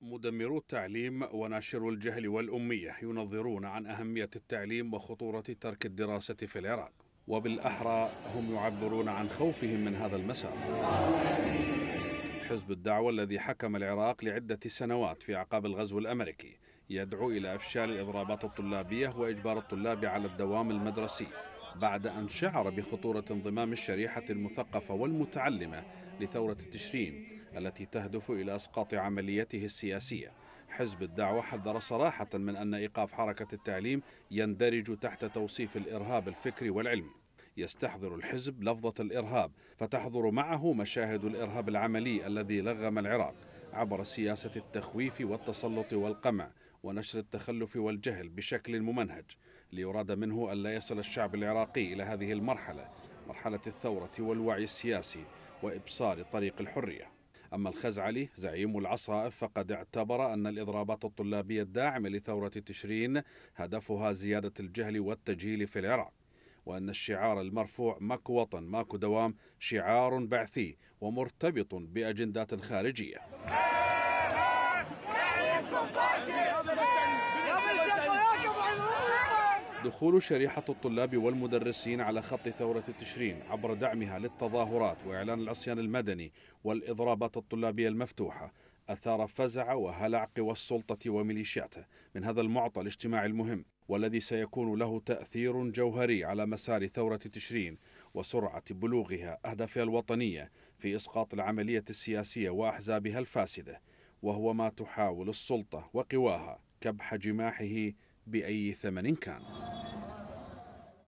مدمرو التعليم وناشرو الجهل والأمية ينظرون عن أهمية التعليم وخطورة ترك الدراسة في العراق وبالأحرى هم يعبرون عن خوفهم من هذا المسار حزب الدعوة الذي حكم العراق لعدة سنوات في أعقاب الغزو الأمريكي يدعو إلى إفشال الإضرابات الطلابية وإجبار الطلاب على الدوام المدرسي بعد أن شعر بخطورة انضمام الشريحة المثقفة والمتعلمة لثورة تشرين التي تهدف إلى إسقاط عمليته السياسية حزب الدعوة حذر صراحة من أن إيقاف حركة التعليم يندرج تحت توصيف الإرهاب الفكري والعلمي يستحضر الحزب لفظة الإرهاب فتحضر معه مشاهد الإرهاب العملي الذي لغم العراق عبر سياسة التخويف والتسلط والقمع ونشر التخلف والجهل بشكل ممنهج ليراد منه ألا يصل الشعب العراقي إلى هذه المرحلة مرحلة الثورة والوعي السياسي وإبصار طريق الحرية أما الخزعلي زعيم العصائف فقد اعتبر أن الإضرابات الطلابية الداعمة لثورة تشرين هدفها زيادة الجهل والتجهيل في العراق وأن الشعار المرفوع ماكو وطن ماكو دوام شعار بعثي ومرتبط بأجندات خارجية دخول شريحة الطلاب والمدرسين على خط ثورة تشرين عبر دعمها للتظاهرات وإعلان العصيان المدني والإضرابات الطلابية المفتوحة أثار فزع وهلع قوى السلطة وميليشياته من هذا المعطى الاجتماعي المهم والذي سيكون له تأثير جوهري على مسار ثورة تشرين وسرعة بلوغها أهدافها الوطنية في إسقاط العملية السياسية وأحزابها الفاسدة وهو ما تحاول السلطة وقواها كبح جماحه بأي ثمن كان